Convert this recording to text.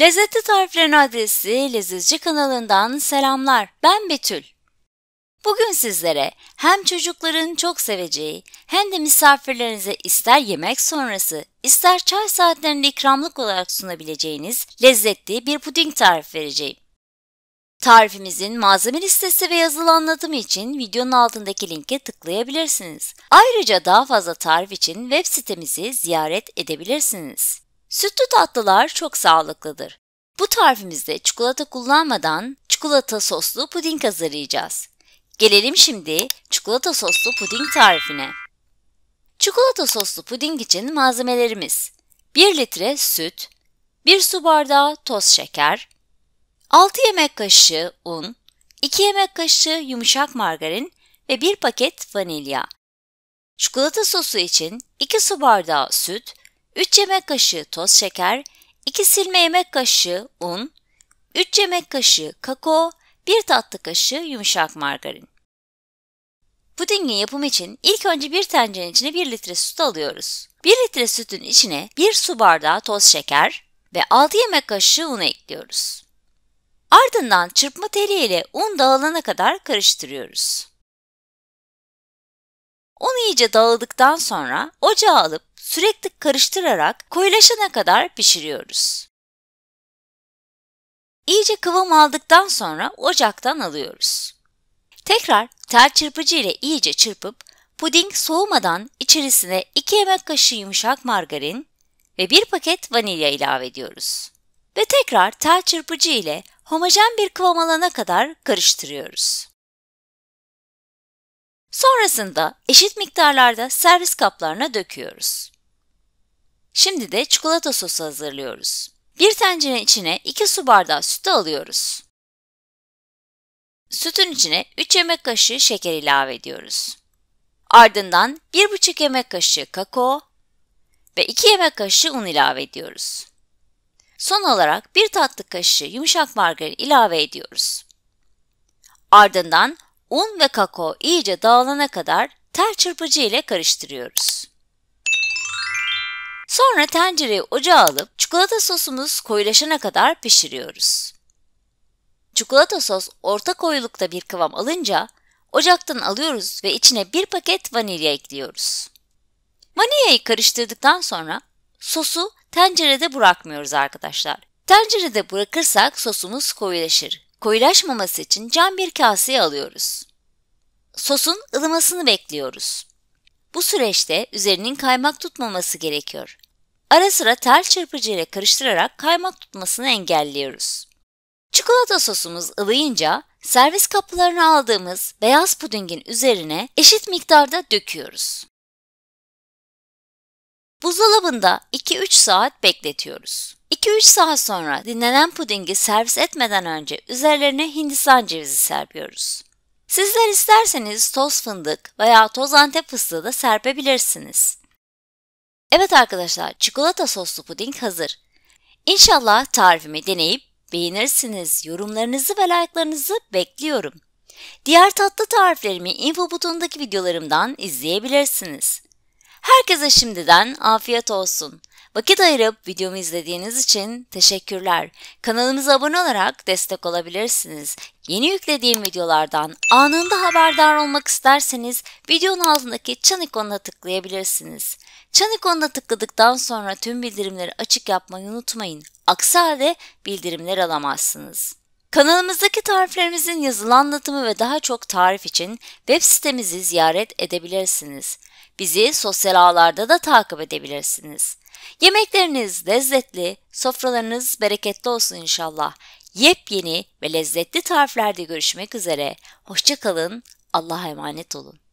Lezzetli Tariflerin adresi Lezzetçi kanalından selamlar. Ben Betül. Bugün sizlere hem çocukların çok seveceği hem de misafirlerinize ister yemek sonrası ister çay saatlerinde ikramlık olarak sunabileceğiniz lezzetli bir puding tarif vereceğim. Tarifimizin malzeme listesi ve yazılı anlatımı için videonun altındaki linke tıklayabilirsiniz. Ayrıca daha fazla tarif için web sitemizi ziyaret edebilirsiniz. Sütlü tatlılar çok sağlıklıdır. Bu tarifimizde çikolata kullanmadan çikolata soslu puding hazırlayacağız. Gelelim şimdi çikolata soslu puding tarifine. Çikolata soslu puding için malzemelerimiz 1 litre süt, 1 su bardağı toz şeker, 6 yemek kaşığı un, 2 yemek kaşığı yumuşak margarin ve 1 paket vanilya. Çikolata sosu için 2 su bardağı süt, 3 yemek kaşığı toz şeker, 2 silme yemek kaşığı un, 3 yemek kaşığı kakao, 1 tatlı kaşığı yumuşak margarin. Pudingin yapımı için ilk önce bir tencerenin içine 1 litre süt alıyoruz. 1 litre sütün içine 1 su bardağı toz şeker ve 6 yemek kaşığı un ekliyoruz. Ardından çırpma teli ile un dağılana kadar karıştırıyoruz. Un iyice dağıldıktan sonra ocağa alıp sürekli karıştırarak koyulaşana kadar pişiriyoruz. İyice kıvam aldıktan sonra ocaktan alıyoruz. Tekrar tel çırpıcı ile iyice çırpıp puding soğumadan içerisine 2 yemek kaşığı yumuşak margarin ve 1 paket vanilya ilave ediyoruz. Ve tekrar tel çırpıcı ile homojen bir kıvam alana kadar karıştırıyoruz. Sonrasında eşit miktarlarda servis kaplarına döküyoruz. Şimdi de çikolata sosu hazırlıyoruz. Bir tencere içine 2 su bardağı sütü alıyoruz. Sütün içine 3 yemek kaşığı şeker ilave ediyoruz. Ardından 1,5 yemek kaşığı kakao ve 2 yemek kaşığı un ilave ediyoruz. Son olarak 1 tatlı kaşığı yumuşak margarin ilave ediyoruz. Ardından Un ve kakao iyice dağılana kadar tel çırpıcı ile karıştırıyoruz. Sonra tencereyi ocağa alıp çikolata sosumuz koyulaşana kadar pişiriyoruz. Çikolata sos orta koyulukta bir kıvam alınca ocaktan alıyoruz ve içine bir paket vanilya ekliyoruz. Vanilyayı karıştırdıktan sonra sosu tencerede bırakmıyoruz arkadaşlar. Tencerede bırakırsak sosumuz koyulaşır Koyulaşmaması için cam bir kaseye alıyoruz. Sosun ılımasını bekliyoruz. Bu süreçte üzerinin kaymak tutmaması gerekiyor. Ara sıra tel çırpıcı ile karıştırarak kaymak tutmasını engelliyoruz. Çikolata sosumuz ılıyınca servis kaplarını aldığımız beyaz pudingin üzerine eşit miktarda döküyoruz. Buzdolabında 2-3 saat bekletiyoruz. 2-3 saat sonra dinlenen pudingi servis etmeden önce üzerlerine hindistan cevizi serpiyoruz. Sizler isterseniz toz fındık veya toz antep fıstığı da serpebilirsiniz. Evet arkadaşlar çikolata soslu puding hazır. İnşallah tarifimi deneyip beğenirsiniz. Yorumlarınızı ve like'larınızı bekliyorum. Diğer tatlı tariflerimi info butonundaki videolarımdan izleyebilirsiniz. Herkese şimdiden afiyet olsun. Vakit ayırıp videomu izlediğiniz için teşekkürler. Kanalımıza abone olarak destek olabilirsiniz. Yeni yüklediğim videolardan anında haberdar olmak isterseniz videonun altındaki çan ikonuna tıklayabilirsiniz. Çan ikonuna tıkladıktan sonra tüm bildirimleri açık yapmayı unutmayın. Aksi halde bildirimler alamazsınız. Kanalımızdaki tariflerimizin yazılı anlatımı ve daha çok tarif için web sitemizi ziyaret edebilirsiniz. Bizi sosyal ağlarda da takip edebilirsiniz. Yemekleriniz lezzetli, sofralarınız bereketli olsun inşallah. Yepyeni ve lezzetli tariflerde görüşmek üzere. Hoşçakalın, Allah'a emanet olun.